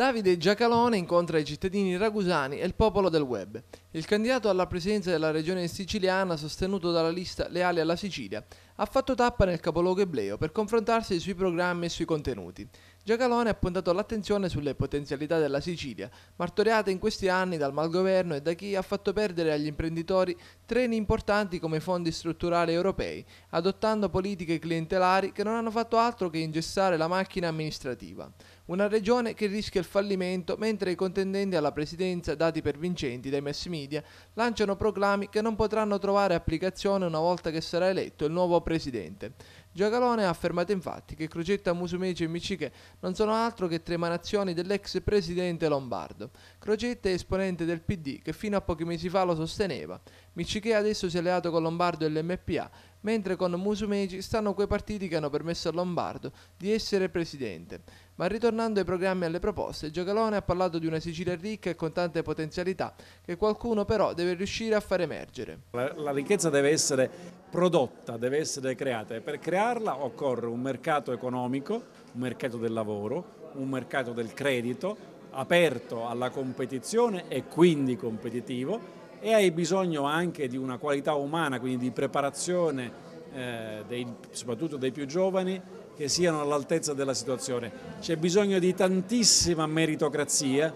Davide Giacalone incontra i cittadini ragusani e il popolo del web. Il candidato alla presidenza della regione siciliana, sostenuto dalla lista Leali alla Sicilia, ha fatto tappa nel capoluogo ebleo per confrontarsi sui programmi e sui contenuti. Giacalone ha puntato l'attenzione sulle potenzialità della Sicilia, martoriata in questi anni dal malgoverno e da chi ha fatto perdere agli imprenditori treni importanti come i fondi strutturali europei, adottando politiche clientelari che non hanno fatto altro che ingessare la macchina amministrativa. Una regione che rischia il fallimento mentre i contendenti alla presidenza, dati per vincenti dai mass media, lanciano proclami che non potranno trovare applicazione una volta che sarà eletto il nuovo presidente. Giacalone ha affermato infatti che Crocetta, Musumeci e Miciche non sono altro che tre emanazioni dell'ex presidente Lombardo. Crocetta è esponente del PD che fino a pochi mesi fa lo sosteneva. Miciche adesso si è alleato con Lombardo e l'MPA, mentre con Musumeci stanno quei partiti che hanno permesso a Lombardo di essere presidente. Ma ritornando ai programmi e alle proposte, Giocalone ha parlato di una Sicilia ricca e con tante potenzialità che qualcuno però deve riuscire a far emergere. La, la ricchezza deve essere prodotta, deve essere creata e per crearla occorre un mercato economico, un mercato del lavoro, un mercato del credito aperto alla competizione e quindi competitivo e hai bisogno anche di una qualità umana, quindi di preparazione eh, dei, soprattutto dei più giovani che siano all'altezza della situazione. C'è bisogno di tantissima meritocrazia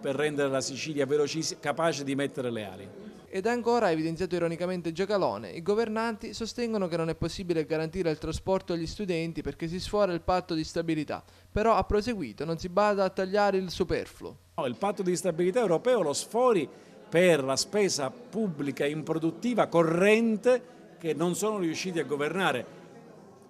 per rendere la Sicilia capace di mettere le ali. Ed ancora, evidenziato ironicamente Giacalone, i governanti sostengono che non è possibile garantire il trasporto agli studenti perché si sfora il patto di stabilità, però ha proseguito, non si bada a tagliare il superfluo. No, il patto di stabilità europeo lo sfori per la spesa pubblica improduttiva corrente che non sono riusciti a governare.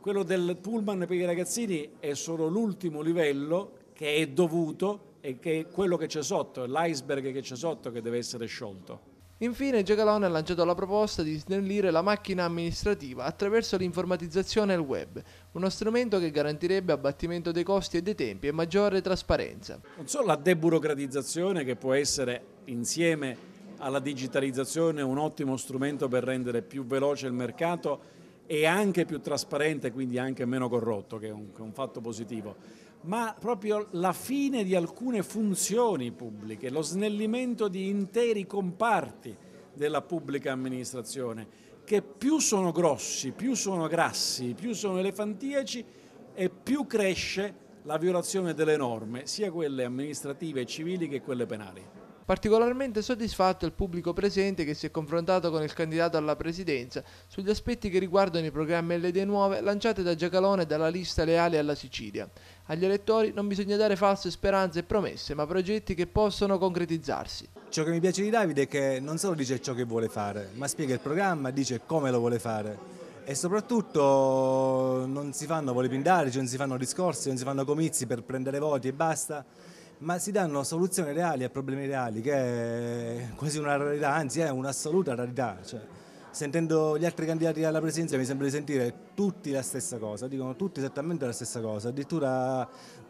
Quello del pullman per i ragazzini è solo l'ultimo livello che è dovuto e che è quello che c'è sotto, l'iceberg che c'è sotto che deve essere sciolto. Infine Giacalone ha lanciato la proposta di snellire la macchina amministrativa attraverso l'informatizzazione e il web, uno strumento che garantirebbe abbattimento dei costi e dei tempi e maggiore trasparenza. Non solo la deburocratizzazione che può essere insieme alla digitalizzazione un ottimo strumento per rendere più veloce il mercato, e anche più trasparente, quindi anche meno corrotto, che è un, che è un fatto positivo ma proprio la fine di alcune funzioni pubbliche, lo snellimento di interi comparti della pubblica amministrazione, che più sono grossi, più sono grassi, più sono elefantiaci e più cresce la violazione delle norme, sia quelle amministrative e civili che quelle penali. Particolarmente soddisfatto il pubblico presente che si è confrontato con il candidato alla presidenza sugli aspetti che riguardano i programmi e le idee nuove lanciate da Giacalone dalla lista Leale alla Sicilia. Agli elettori non bisogna dare false speranze e promesse, ma progetti che possono concretizzarsi. Ciò che mi piace di Davide è che non solo dice ciò che vuole fare, ma spiega il programma, dice come lo vuole fare e soprattutto non si fanno voli volipindarici, non si fanno discorsi, non si fanno comizi per prendere voti e basta, ma si danno soluzioni reali a problemi reali, che è quasi una rarità, anzi è un'assoluta rarità. Cioè, sentendo gli altri candidati alla presidenza mi sembra di sentire tutti la stessa cosa, dicono tutti esattamente la stessa cosa, addirittura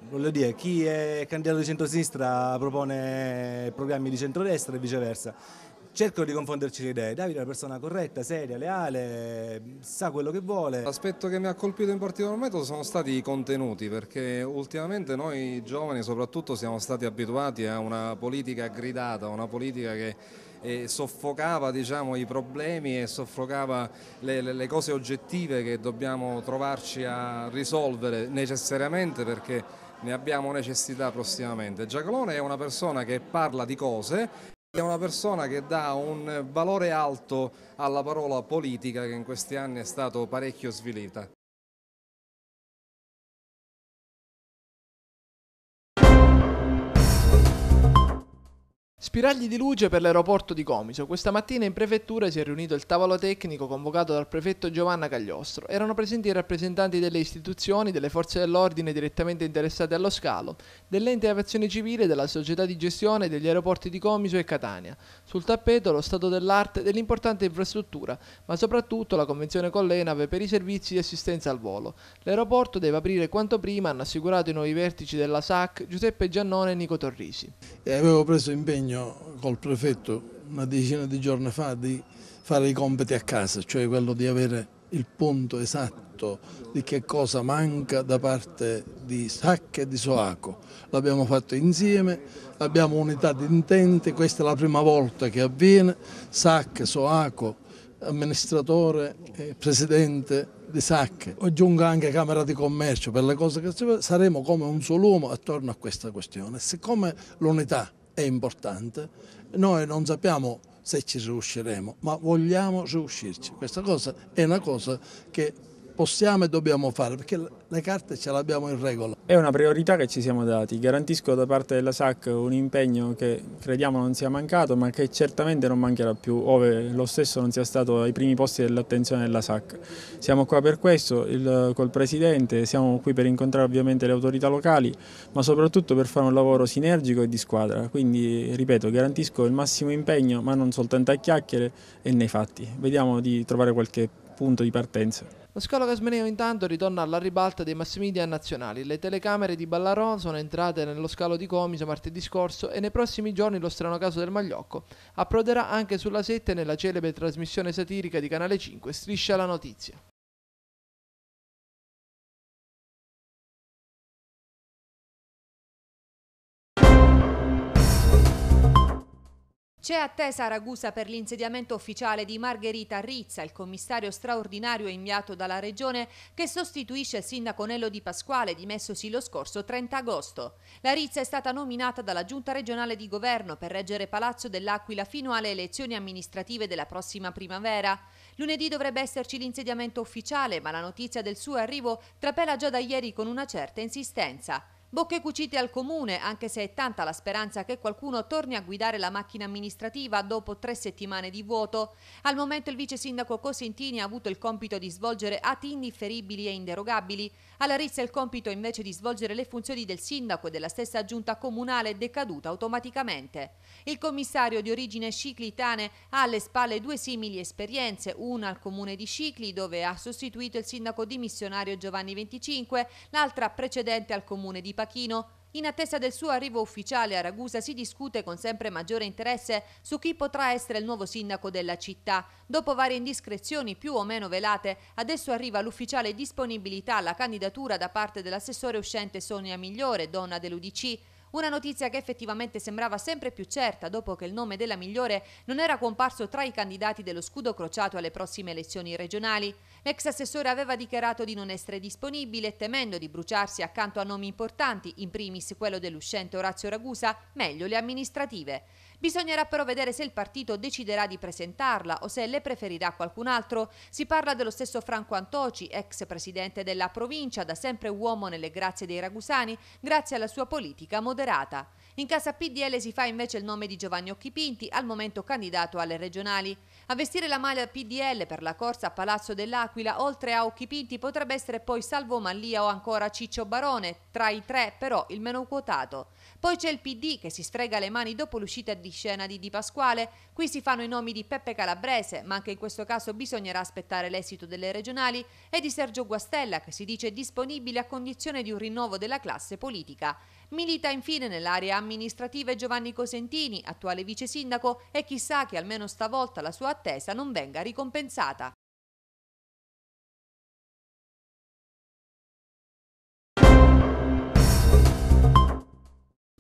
voglio dire chi è candidato di centrosinistra propone programmi di centrodestra e viceversa cercano di confonderci le idee. Davide è una persona corretta, seria, leale, sa quello che vuole. L'aspetto che mi ha colpito in particolar modo sono stati i contenuti, perché ultimamente noi giovani soprattutto siamo stati abituati a una politica gridata, una politica che eh, soffocava diciamo, i problemi e soffocava le, le cose oggettive che dobbiamo trovarci a risolvere necessariamente perché ne abbiamo necessità prossimamente. Giacolone è una persona che parla di cose è una persona che dà un valore alto alla parola politica che in questi anni è stato parecchio svilita. Spiragli di luce per l'aeroporto di Comiso. Questa mattina in prefettura si è riunito il tavolo tecnico convocato dal prefetto Giovanna Cagliostro. Erano presenti i rappresentanti delle istituzioni, delle forze dell'ordine direttamente interessate allo scalo, dell'ente aviazione civile, della società di gestione degli aeroporti di Comiso e Catania. Sul tappeto lo stato dell'arte dell'importante infrastruttura, ma soprattutto la convenzione con l'ENAV per i servizi di assistenza al volo. L'aeroporto deve aprire quanto prima, hanno assicurato i nuovi vertici della SAC Giuseppe Giannone e Nico Torrisi. E eh, avevo preso impegno impegno col prefetto una decina di giorni fa di fare i compiti a casa, cioè quello di avere il punto esatto di che cosa manca da parte di Sacca e di Soaco. L'abbiamo fatto insieme, abbiamo unità di intenti, questa è la prima volta che avviene, Sacca, Soaco, amministratore e presidente di Sacche, aggiungo anche Camera di Commercio per le cose che saremo come un solo uomo attorno a questa questione. Siccome l'unità è importante, noi non sappiamo se ci riusciremo, ma vogliamo riuscirci. Questa cosa è una cosa che possiamo e dobbiamo fare, perché le carte ce le abbiamo in regola. È una priorità che ci siamo dati, garantisco da parte della SAC un impegno che crediamo non sia mancato, ma che certamente non mancherà più, ove lo stesso non sia stato ai primi posti dell'attenzione della SAC. Siamo qua per questo, il, col Presidente, siamo qui per incontrare ovviamente le autorità locali, ma soprattutto per fare un lavoro sinergico e di squadra, quindi ripeto, garantisco il massimo impegno, ma non soltanto a chiacchiere e nei fatti. Vediamo di trovare qualche punto di partenza. Lo scalo Casmeneo intanto ritorna alla ribalta dei mass media nazionali. Le telecamere di Ballarò sono entrate nello scalo di Comiso martedì scorso e nei prossimi giorni lo strano caso del Magliocco approderà anche sulla sette nella celebre trasmissione satirica di Canale 5 Striscia la notizia. C'è attesa a Ragusa per l'insediamento ufficiale di Margherita Rizza, il commissario straordinario inviato dalla Regione che sostituisce il sindaco Nello Di Pasquale dimessosi lo scorso 30 agosto. La Rizza è stata nominata dalla Giunta regionale di governo per reggere Palazzo dell'Aquila fino alle elezioni amministrative della prossima primavera. Lunedì dovrebbe esserci l'insediamento ufficiale, ma la notizia del suo arrivo trapela già da ieri con una certa insistenza. Bocche cucite al comune, anche se è tanta la speranza che qualcuno torni a guidare la macchina amministrativa dopo tre settimane di vuoto. Al momento il vice sindaco Cosentini ha avuto il compito di svolgere atti indifferibili e inderogabili. Alla Rizza il compito invece di svolgere le funzioni del sindaco e della stessa giunta comunale è decaduta automaticamente. Il commissario di origine ciclitane ha alle spalle due simili esperienze, una al comune di Cicli dove ha sostituito il sindaco dimissionario Giovanni 25, l'altra precedente al comune di Pachino. In attesa del suo arrivo ufficiale a Ragusa si discute con sempre maggiore interesse su chi potrà essere il nuovo sindaco della città. Dopo varie indiscrezioni più o meno velate, adesso arriva l'ufficiale disponibilità alla candidatura da parte dell'assessore uscente Sonia Migliore, donna dell'Udc. Una notizia che effettivamente sembrava sempre più certa dopo che il nome della Migliore non era comparso tra i candidati dello scudo crociato alle prossime elezioni regionali. L'ex assessore aveva dichiarato di non essere disponibile, temendo di bruciarsi accanto a nomi importanti, in primis quello dell'uscente Orazio Ragusa, meglio le amministrative. Bisognerà però vedere se il partito deciderà di presentarla o se le preferirà qualcun altro. Si parla dello stesso Franco Antoci, ex presidente della provincia, da sempre uomo nelle grazie dei ragusani, grazie alla sua politica moderata. In casa PDL si fa invece il nome di Giovanni Occhipinti, al momento candidato alle regionali. A vestire la maglia PDL per la corsa a Palazzo dell'Aquila, oltre a Occhipinti, potrebbe essere poi Salvo Mallia o ancora Ciccio Barone, tra i tre però il meno quotato. Poi c'è il PD che si strega le mani dopo l'uscita di scena di Di Pasquale. Qui si fanno i nomi di Peppe Calabrese, ma anche in questo caso bisognerà aspettare l'esito delle regionali, e di Sergio Guastella che si dice disponibile a condizione di un rinnovo della classe politica. Milita infine nell'area amministrativa Giovanni Cosentini, attuale vice sindaco, e chissà che almeno stavolta la sua attesa non venga ricompensata.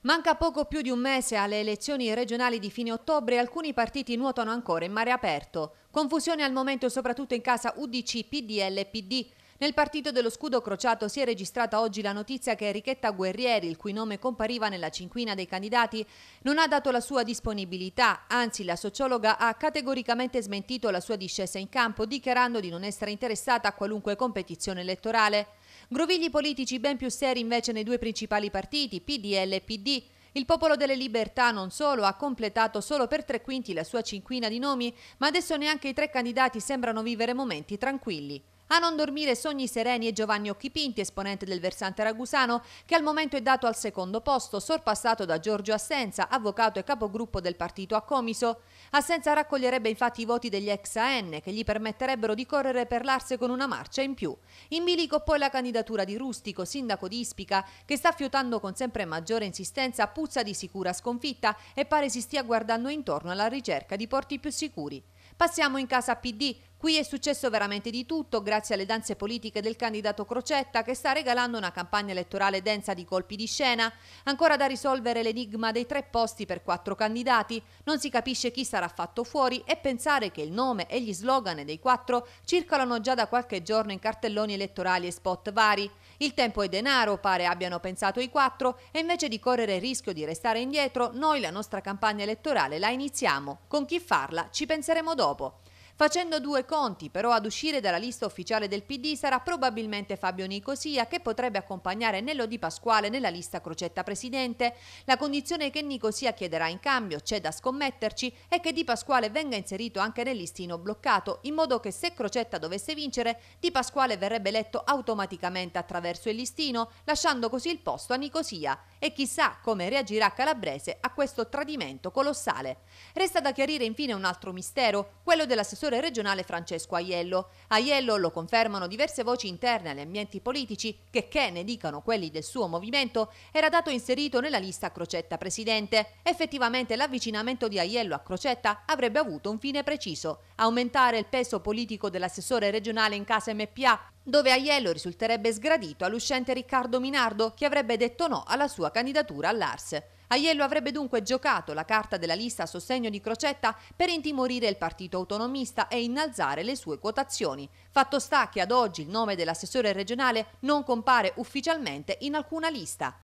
Manca poco più di un mese alle elezioni regionali di fine ottobre e alcuni partiti nuotano ancora in mare aperto. Confusione al momento soprattutto in casa UDC, PDL e PD. Nel partito dello scudo crociato si è registrata oggi la notizia che Enrichetta Guerrieri, il cui nome compariva nella cinquina dei candidati, non ha dato la sua disponibilità, anzi la sociologa ha categoricamente smentito la sua discesa in campo dichiarando di non essere interessata a qualunque competizione elettorale. Grovigli politici ben più seri invece nei due principali partiti, PDL e PD. Il Popolo delle Libertà non solo ha completato solo per tre quinti la sua cinquina di nomi, ma adesso neanche i tre candidati sembrano vivere momenti tranquilli. A non dormire Sogni Sereni e Giovanni Occhipinti, esponente del versante ragusano, che al momento è dato al secondo posto, sorpassato da Giorgio Assenza, avvocato e capogruppo del partito a Comiso. Assenza raccoglierebbe infatti i voti degli ex AN, che gli permetterebbero di correre per l'Arse con una marcia in più. In bilico poi la candidatura di Rustico, sindaco di Ispica, che sta fiutando con sempre maggiore insistenza puzza di sicura sconfitta e pare si stia guardando intorno alla ricerca di porti più sicuri. Passiamo in casa PD. Qui è successo veramente di tutto grazie alle danze politiche del candidato Crocetta che sta regalando una campagna elettorale densa di colpi di scena. Ancora da risolvere l'enigma dei tre posti per quattro candidati. Non si capisce chi sarà fatto fuori e pensare che il nome e gli slogan dei quattro circolano già da qualche giorno in cartelloni elettorali e spot vari. Il tempo è denaro, pare abbiano pensato i quattro, e invece di correre il rischio di restare indietro, noi la nostra campagna elettorale la iniziamo. Con chi farla ci penseremo dopo. Facendo due conti, però ad uscire dalla lista ufficiale del PD sarà probabilmente Fabio Nicosia che potrebbe accompagnare Nello Di Pasquale nella lista Crocetta Presidente. La condizione che Nicosia chiederà in cambio, c'è da scommetterci, è che Di Pasquale venga inserito anche nel listino bloccato, in modo che se Crocetta dovesse vincere, Di Pasquale verrebbe eletto automaticamente attraverso il listino, lasciando così il posto a Nicosia e chissà come reagirà Calabrese a questo tradimento colossale. Resta da chiarire infine un altro mistero, quello dell'assessore regionale Francesco Aiello. Aiello lo confermano diverse voci interne agli ambienti politici che che ne dicano quelli del suo movimento, era dato inserito nella lista Crocetta Presidente. Effettivamente l'avvicinamento di Aiello a Crocetta avrebbe avuto un fine preciso, aumentare il peso politico dell'assessore regionale in casa MPA dove Aiello risulterebbe sgradito all'uscente Riccardo Minardo, che avrebbe detto no alla sua candidatura all'Ars. Aiello avrebbe dunque giocato la carta della lista a sostegno di Crocetta per intimorire il partito autonomista e innalzare le sue quotazioni. Fatto sta che ad oggi il nome dell'assessore regionale non compare ufficialmente in alcuna lista.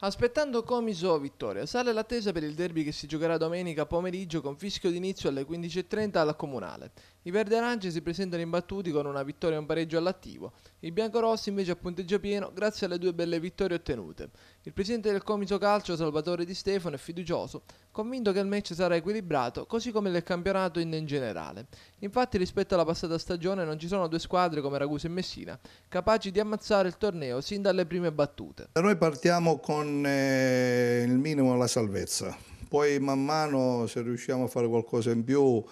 Aspettando Comiso vittoria, sale l'attesa per il derby che si giocherà domenica pomeriggio con fischio d'inizio alle 15.30 alla Comunale. I verderangi si presentano imbattuti con una vittoria e un pareggio all'attivo. Il biancorossi invece a punteggio pieno grazie alle due belle vittorie ottenute. Il presidente del Comiso Calcio Salvatore Di Stefano è fiducioso, convinto che il match sarà equilibrato, così come il campionato in generale. Infatti rispetto alla passata stagione non ci sono due squadre come Ragusa e Messina, capaci di ammazzare il torneo sin dalle prime battute. Noi partiamo con eh, il minimo alla salvezza, poi man mano se riusciamo a fare qualcosa in più...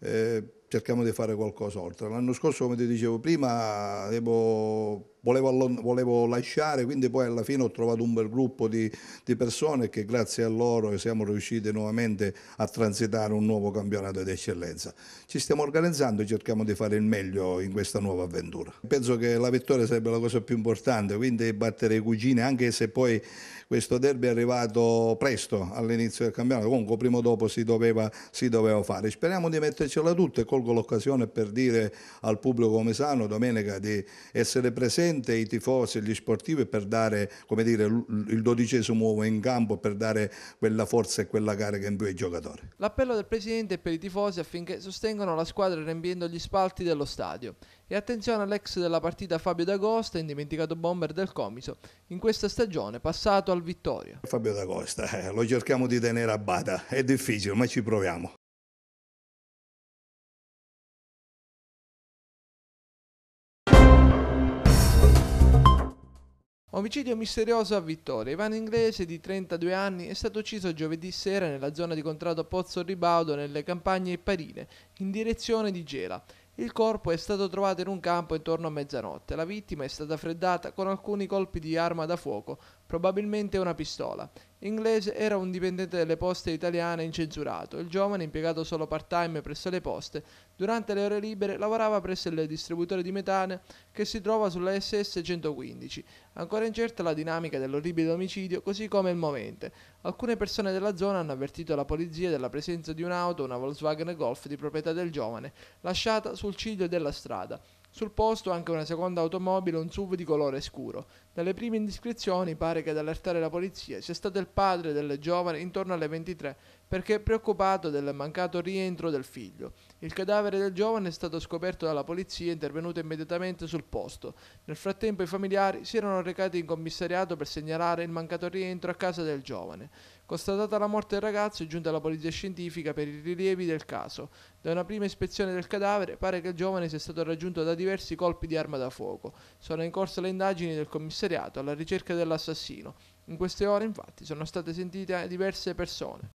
Eh, cerchiamo di fare qualcosa oltre. L'anno scorso, come ti dicevo prima, avevo volevo, volevo, lasciare, quindi poi alla fine ho trovato un bel gruppo di, di persone che grazie a loro siamo riusciti nuovamente a transitare un nuovo campionato di eccellenza. Ci stiamo organizzando e cerchiamo di fare il meglio in questa nuova avventura. Penso che la vittoria sarebbe la cosa più importante, quindi battere i cugini, anche se poi questo derby è arrivato presto all'inizio del campionato, comunque prima o dopo si doveva, si doveva fare. Speriamo di mettercela tutta e colgo l'occasione per dire al pubblico come sano domenica di essere presenti sente i tifosi e gli sportivi per dare dire, il dodicesimo uomo in campo per dare quella forza e quella carica in più ai giocatori. L'appello del Presidente è per i tifosi affinché sostengano la squadra riempiendo gli spalti dello stadio. E attenzione all'ex della partita Fabio D'Agosta, indimenticato bomber del Comiso, in questa stagione passato al Vittoria. Fabio D'Agosta, eh, lo cerchiamo di tenere a bada, è difficile ma ci proviamo. Omicidio misterioso a Vittoria. Ivan Inglese, di 32 anni, è stato ucciso giovedì sera nella zona di contrato Pozzo Ribaudo nelle campagne Iparine, in direzione di Gela. Il corpo è stato trovato in un campo intorno a mezzanotte. La vittima è stata freddata con alcuni colpi di arma da fuoco probabilmente una pistola. Inglese era un dipendente delle poste italiane incensurato. Il giovane, impiegato solo part-time presso le poste, durante le ore libere lavorava presso il distributore di metane che si trova sulla SS 115. Ancora incerta la dinamica dell'orribile omicidio, così come il movente. Alcune persone della zona hanno avvertito la polizia della presenza di un'auto, una Volkswagen Golf di proprietà del giovane, lasciata sul ciglio della strada. Sul posto anche una seconda automobile, un SUV di colore scuro. Dalle prime indiscrezioni pare che ad allertare la polizia sia stato il padre del giovane intorno alle 23 perché è preoccupato del mancato rientro del figlio. Il cadavere del giovane è stato scoperto dalla polizia intervenuto immediatamente sul posto. Nel frattempo i familiari si erano recati in commissariato per segnalare il mancato rientro a casa del giovane. Constatata la morte del ragazzo è giunta la polizia scientifica per i rilievi del caso. Da una prima ispezione del cadavere pare che il giovane sia stato raggiunto da diversi colpi di arma da fuoco. Sono in corso le indagini del commissariato alla ricerca dell'assassino. In queste ore infatti sono state sentite diverse persone.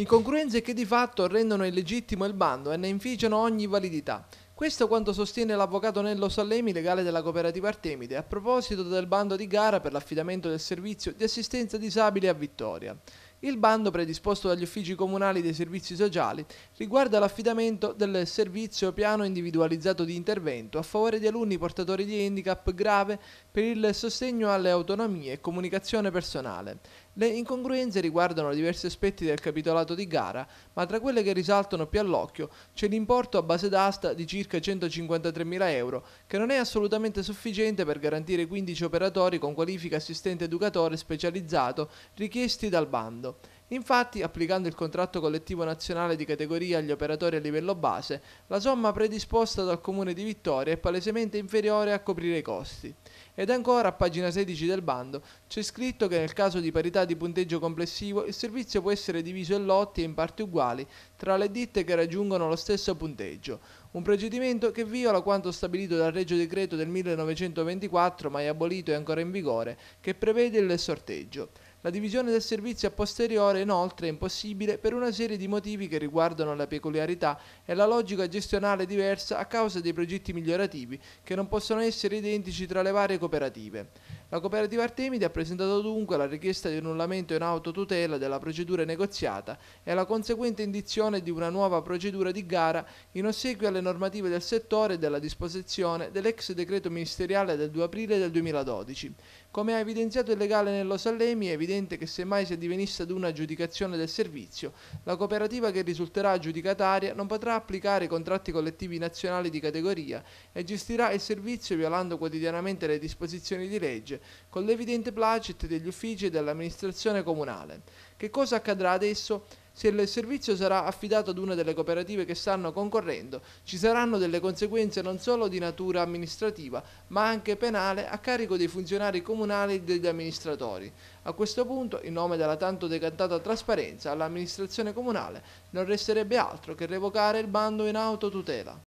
Incongruenze che di fatto rendono illegittimo il bando e ne inficiano ogni validità. Questo quanto sostiene l'avvocato Nello Sallemi, legale della cooperativa Artemide, a proposito del bando di gara per l'affidamento del servizio di assistenza disabile a Vittoria. Il bando predisposto dagli uffici comunali dei servizi sociali riguarda l'affidamento del servizio piano individualizzato di intervento a favore di alunni portatori di handicap grave per il sostegno alle autonomie e comunicazione personale. Le incongruenze riguardano diversi aspetti del capitolato di gara, ma tra quelle che risaltano più all'occhio c'è l'importo a base d'asta di circa 153.000 euro, che non è assolutamente sufficiente per garantire 15 operatori con qualifica assistente educatore specializzato richiesti dal bando. Infatti, applicando il contratto collettivo nazionale di categoria agli operatori a livello base, la somma predisposta dal Comune di Vittoria è palesemente inferiore a coprire i costi. Ed ancora a pagina 16 del bando c'è scritto che nel caso di parità di punteggio complessivo il servizio può essere diviso in lotti e in parti uguali tra le ditte che raggiungono lo stesso punteggio. Un procedimento che viola quanto stabilito dal Regio Decreto del 1924, mai abolito e ancora in vigore, che prevede il sorteggio. La divisione del servizio a posteriore inoltre è impossibile per una serie di motivi che riguardano la peculiarità e la logica gestionale diversa a causa dei progetti migliorativi che non possono essere identici tra le varie cooperative. La cooperativa Artemide ha presentato dunque la richiesta di annullamento in autotutela della procedura negoziata e la conseguente indizione di una nuova procedura di gara in ossequio alle normative del settore e della disposizione dell'ex decreto ministeriale del 2 aprile del 2012. Come ha evidenziato il legale Nello Sallemi, è evidente che semmai si addivenisse ad una giudicazione del servizio, la cooperativa che risulterà giudicataria non potrà applicare i contratti collettivi nazionali di categoria e gestirà il servizio violando quotidianamente le disposizioni di legge con l'evidente placet degli uffici e dell'amministrazione comunale. Che cosa accadrà adesso? Se il servizio sarà affidato ad una delle cooperative che stanno concorrendo, ci saranno delle conseguenze non solo di natura amministrativa, ma anche penale a carico dei funzionari comunali e degli amministratori. A questo punto, in nome della tanto decantata trasparenza, all'amministrazione comunale non resterebbe altro che revocare il bando in autotutela.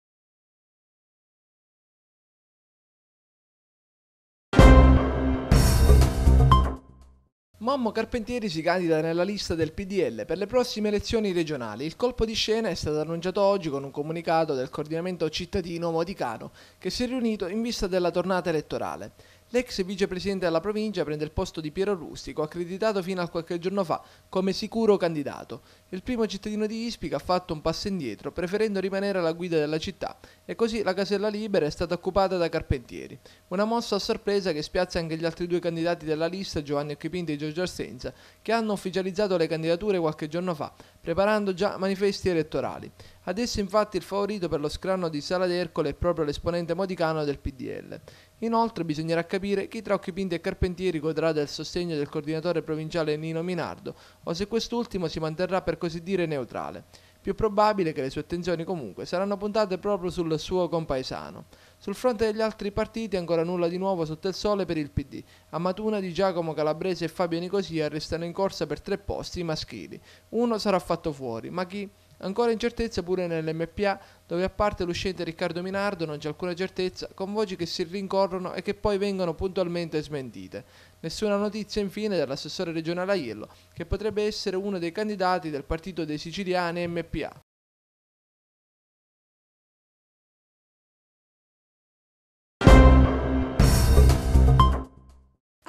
Mommo Carpentieri si candida nella lista del PDL per le prossime elezioni regionali. Il colpo di scena è stato annunciato oggi con un comunicato del coordinamento cittadino modicano che si è riunito in vista della tornata elettorale. L'ex vicepresidente della provincia prende il posto di Piero Rustico, accreditato fino a qualche giorno fa come sicuro candidato. Il primo cittadino di Ispica ha fatto un passo indietro, preferendo rimanere alla guida della città, e così la casella libera è stata occupata da Carpentieri. Una mossa a sorpresa che spiazza anche gli altri due candidati della lista, Giovanni Occhipinti e Giorgio Arsenza, che hanno ufficializzato le candidature qualche giorno fa, preparando già manifesti elettorali. Adesso infatti il favorito per lo scranno di Sala d'Ercole è proprio l'esponente modicano del PDL. Inoltre bisognerà capire chi tra Occhipinti e Carpentieri godrà del sostegno del coordinatore provinciale Nino Minardo o se quest'ultimo si manterrà per così dire neutrale. Più probabile che le sue attenzioni comunque saranno puntate proprio sul suo compaesano. Sul fronte degli altri partiti ancora nulla di nuovo sotto il sole per il PD. A Matuna di Giacomo Calabrese e Fabio Nicosia restano in corsa per tre posti maschili. Uno sarà fatto fuori, ma chi? Ancora incertezza pure nell'MPA, dove a parte l'uscente Riccardo Minardo non c'è alcuna certezza, con voci che si rincorrono e che poi vengono puntualmente smentite. Nessuna notizia infine dall'assessore regionale Aiello, che potrebbe essere uno dei candidati del partito dei siciliani MPA.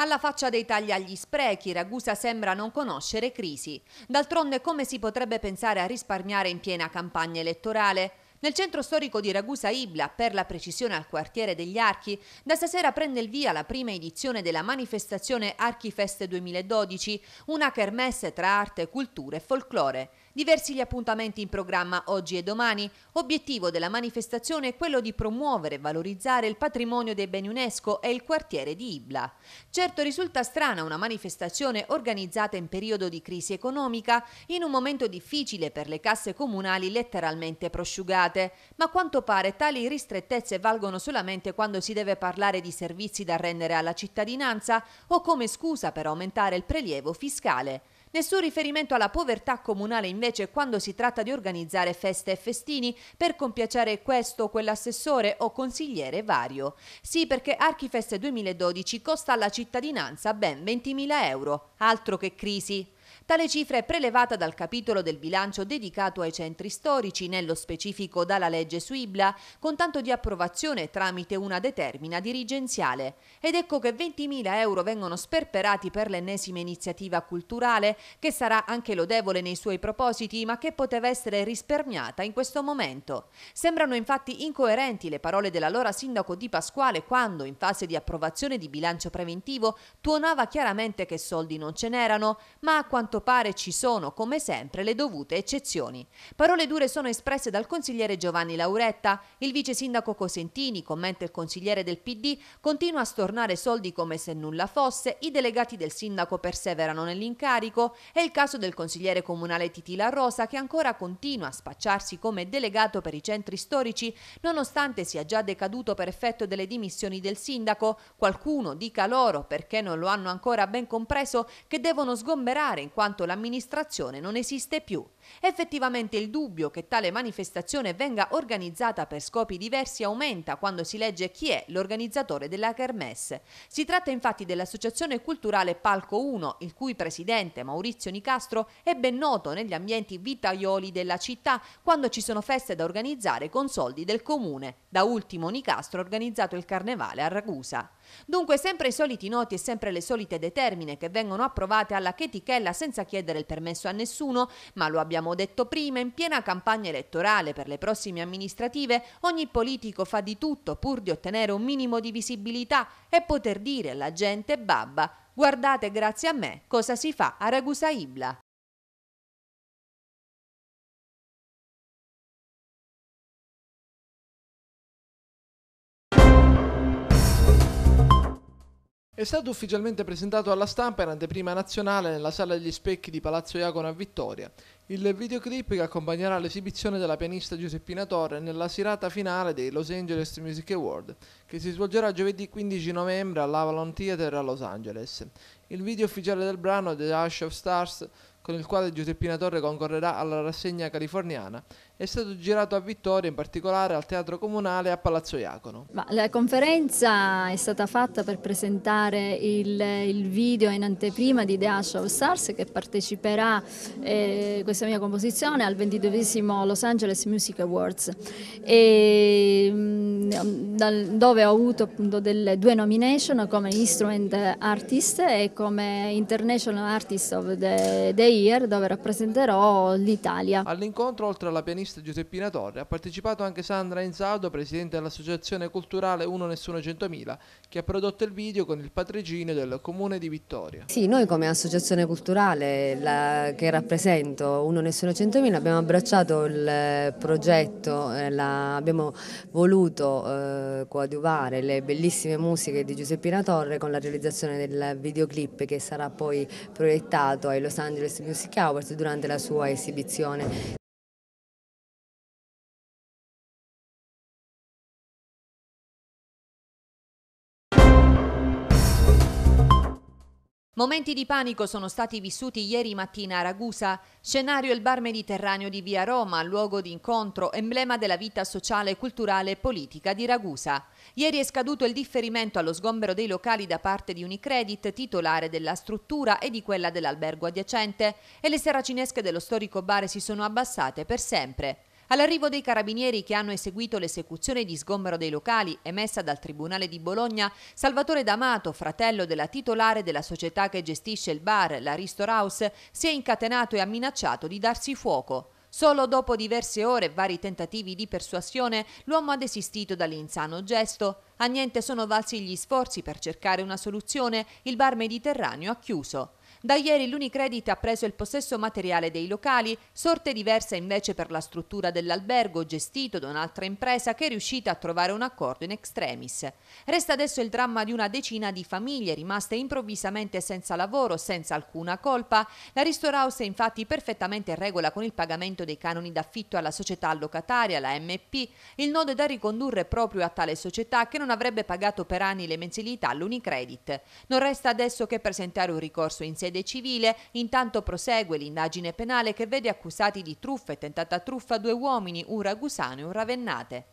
Alla faccia dei tagli agli sprechi, Ragusa sembra non conoscere crisi. D'altronde come si potrebbe pensare a risparmiare in piena campagna elettorale? Nel centro storico di Ragusa Ibla, per la precisione al quartiere degli Archi, da stasera prende il via la prima edizione della manifestazione Archifest 2012, una kermesse tra arte, cultura e folklore. Diversi gli appuntamenti in programma oggi e domani. Obiettivo della manifestazione è quello di promuovere e valorizzare il patrimonio dei beni UNESCO e il quartiere di Ibla. Certo risulta strana una manifestazione organizzata in periodo di crisi economica, in un momento difficile per le casse comunali letteralmente prosciugate, ma a quanto pare tali ristrettezze valgono solamente quando si deve parlare di servizi da rendere alla cittadinanza o come scusa per aumentare il prelievo fiscale. Nessun riferimento alla povertà comunale invece quando si tratta di organizzare feste e festini per compiacere questo o quell'assessore o consigliere vario. Sì, perché Archifest 2012 costa alla cittadinanza ben 20.000 euro. Altro che crisi. Tale cifra è prelevata dal capitolo del bilancio dedicato ai centri storici, nello specifico dalla legge su Ibla, con tanto di approvazione tramite una determina dirigenziale. Ed ecco che 20.000 euro vengono sperperati per l'ennesima iniziativa culturale, che sarà anche lodevole nei suoi propositi, ma che poteva essere risparmiata in questo momento. Sembrano infatti incoerenti le parole dell'allora sindaco Di Pasquale quando, in fase di approvazione di bilancio preventivo, tuonava chiaramente che soldi non ce n'erano, ma a quanto quanto pare ci sono, come sempre, le dovute eccezioni. Parole dure sono espresse dal consigliere Giovanni Lauretta, il vice sindaco Cosentini, commenta il consigliere del PD, continua a stornare soldi come se nulla fosse, i delegati del sindaco perseverano nell'incarico, è il caso del consigliere comunale Titi La Rosa che ancora continua a spacciarsi come delegato per i centri storici, nonostante sia già decaduto per effetto delle dimissioni del sindaco, qualcuno dica loro, perché non lo hanno ancora ben compreso, che devono sgomberare in quanto quanto l'amministrazione non esiste più. Effettivamente il dubbio che tale manifestazione venga organizzata per scopi diversi aumenta quando si legge chi è l'organizzatore della Kermesse. Si tratta infatti dell'associazione culturale Palco 1, il cui presidente Maurizio Nicastro è ben noto negli ambienti vitaioli della città quando ci sono feste da organizzare con soldi del comune. Da ultimo Nicastro ha organizzato il carnevale a Ragusa. Dunque sempre i soliti noti e sempre le solite determine che vengono approvate alla chetichella senza chiedere il permesso a nessuno, ma lo abbiamo abbiamo detto prima, in piena campagna elettorale per le prossime amministrative, ogni politico fa di tutto pur di ottenere un minimo di visibilità e poter dire alla gente babba, guardate grazie a me cosa si fa a Ragusa Ibla. È stato ufficialmente presentato alla stampa in anteprima nazionale nella Sala degli Specchi di Palazzo Iacona a Vittoria, il videoclip che accompagnerà l'esibizione della pianista Giuseppina Torre nella serata finale dei Los Angeles Music Award, che si svolgerà giovedì 15 novembre all'Avalon Theater a Los Angeles. Il video ufficiale del brano The Ash of Stars, con il quale Giuseppina Torre concorrerà alla rassegna californiana, è stato girato a Vittoria, in particolare al Teatro Comunale a Palazzo Iacono. Ma la conferenza è stata fatta per presentare il, il video in anteprima di The Ash of Stars che parteciperà eh, questa mia composizione al 22 Los Angeles Music Awards e, mm, dal, dove ho avuto appunto delle due nomination come Instrument Artist e come International Artist of the, the Year dove rappresenterò l'Italia. All'incontro oltre alla pianista ministra Giuseppina Torre, ha partecipato anche Sandra Insaldo, presidente dell'associazione culturale Uno Nessuno 100.000, che ha prodotto il video con il patrocinio del comune di Vittoria. Sì, noi come associazione culturale la, che rappresento Uno Nessuno 100.000 abbiamo abbracciato il progetto, eh, la, abbiamo voluto eh, coadiuvare le bellissime musiche di Giuseppina Torre con la realizzazione del videoclip che sarà poi proiettato ai Los Angeles Music Awards durante la sua esibizione Momenti di panico sono stati vissuti ieri mattina a Ragusa, scenario il bar mediterraneo di Via Roma, luogo di incontro, emblema della vita sociale, culturale e politica di Ragusa. Ieri è scaduto il differimento allo sgombero dei locali da parte di Unicredit, titolare della struttura e di quella dell'albergo adiacente, e le saracinesche dello storico bar si sono abbassate per sempre. All'arrivo dei carabinieri che hanno eseguito l'esecuzione di sgombero dei locali emessa dal Tribunale di Bologna, Salvatore D'Amato, fratello della titolare della società che gestisce il bar, la House, si è incatenato e ha minacciato di darsi fuoco. Solo dopo diverse ore e vari tentativi di persuasione, l'uomo ha desistito dall'insano gesto. A niente sono valsi gli sforzi per cercare una soluzione, il bar mediterraneo ha chiuso. Da ieri l'Unicredit ha preso il possesso materiale dei locali, sorte diversa invece per la struttura dell'albergo gestito da un'altra impresa che è riuscita a trovare un accordo in extremis. Resta adesso il dramma di una decina di famiglie rimaste improvvisamente senza lavoro, senza alcuna colpa. La Ristoraus è infatti perfettamente in regola con il pagamento dei canoni d'affitto alla società allocataria, la MP. Il nodo è da ricondurre proprio a tale società che non avrebbe pagato per anni le mensilità all'Unicredit. Non resta adesso che presentare un ricorso in sede sede civile, intanto prosegue l'indagine penale che vede accusati di truffa e tentata truffa due uomini, un ragusano e un ravennate.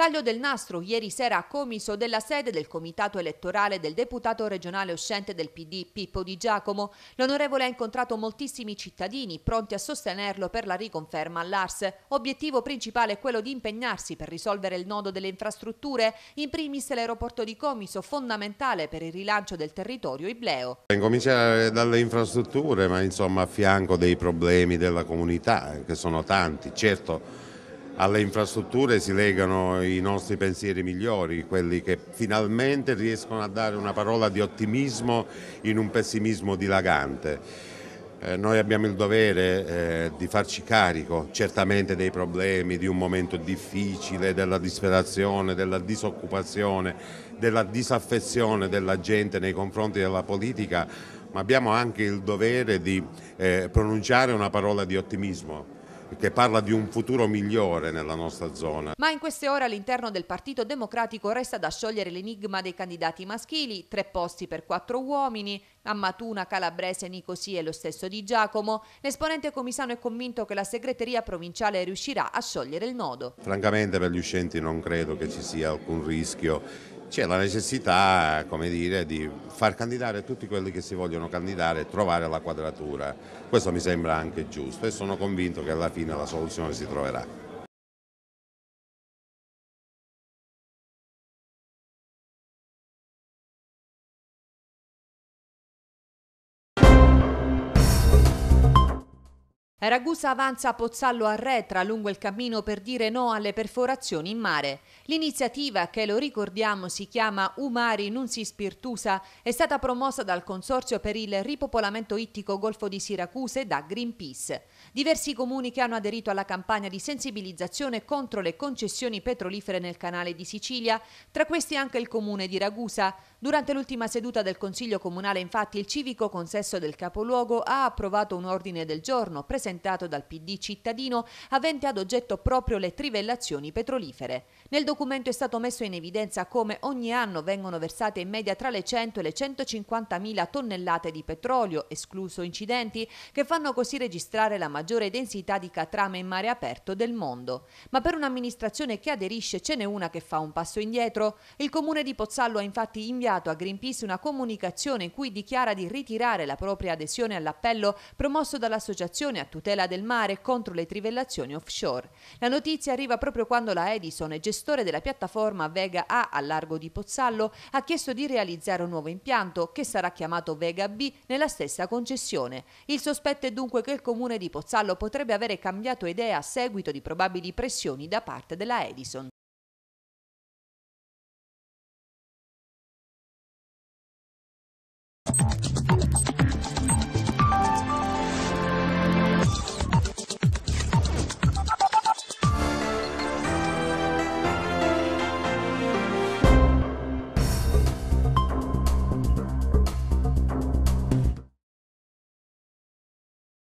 Taglio del nastro ieri sera a Comiso della sede del comitato elettorale del deputato regionale uscente del PD Pippo Di Giacomo. L'onorevole ha incontrato moltissimi cittadini pronti a sostenerlo per la riconferma all'ARS. Obiettivo principale è quello di impegnarsi per risolvere il nodo delle infrastrutture, in primis l'aeroporto di Comiso, fondamentale per il rilancio del territorio ibleo. Incominciare dalle infrastrutture, ma insomma a fianco dei problemi della comunità, eh, che sono tanti, certo alle infrastrutture si legano i nostri pensieri migliori, quelli che finalmente riescono a dare una parola di ottimismo in un pessimismo dilagante. Eh, noi abbiamo il dovere eh, di farci carico certamente dei problemi, di un momento difficile, della disperazione, della disoccupazione, della disaffezione della gente nei confronti della politica, ma abbiamo anche il dovere di eh, pronunciare una parola di ottimismo che parla di un futuro migliore nella nostra zona. Ma in queste ore all'interno del Partito Democratico resta da sciogliere l'enigma dei candidati maschili, tre posti per quattro uomini, a Matuna, Calabrese, Nicosia e lo stesso Di Giacomo, l'esponente comisano è convinto che la segreteria provinciale riuscirà a sciogliere il nodo. Francamente per gli uscenti non credo che ci sia alcun rischio c'è la necessità come dire, di far candidare tutti quelli che si vogliono candidare e trovare la quadratura. Questo mi sembra anche giusto e sono convinto che alla fine la soluzione si troverà. Ragusa avanza Pozzallo a retra lungo il cammino per dire no alle perforazioni in mare. L'iniziativa, che lo ricordiamo si chiama Umari non si spirtusa, è stata promossa dal Consorzio per il ripopolamento ittico Golfo di Siracusa e da Greenpeace. Diversi comuni che hanno aderito alla campagna di sensibilizzazione contro le concessioni petrolifere nel canale di Sicilia, tra questi anche il comune di Ragusa. Durante l'ultima seduta del Consiglio Comunale, infatti, il civico consesso del capoluogo ha approvato un ordine del giorno presentato presentato dal PD cittadino avente ad oggetto proprio le trivellazioni petrolifere. Nel documento è stato messo in evidenza come ogni anno vengono versate in media tra le 100 e le 150 mila tonnellate di petrolio, escluso incidenti, che fanno così registrare la maggiore densità di catrame in mare aperto del mondo. Ma per un'amministrazione che aderisce ce n'è una che fa un passo indietro. Il comune di Pozzallo ha infatti inviato a Greenpeace una comunicazione in cui dichiara di ritirare la propria adesione all'appello promosso dall'associazione a attuale tutela del mare contro le trivellazioni offshore. La notizia arriva proprio quando la Edison, gestore della piattaforma Vega A a largo di Pozzallo, ha chiesto di realizzare un nuovo impianto che sarà chiamato Vega B nella stessa concessione. Il sospetto è dunque che il comune di Pozzallo potrebbe avere cambiato idea a seguito di probabili pressioni da parte della Edison.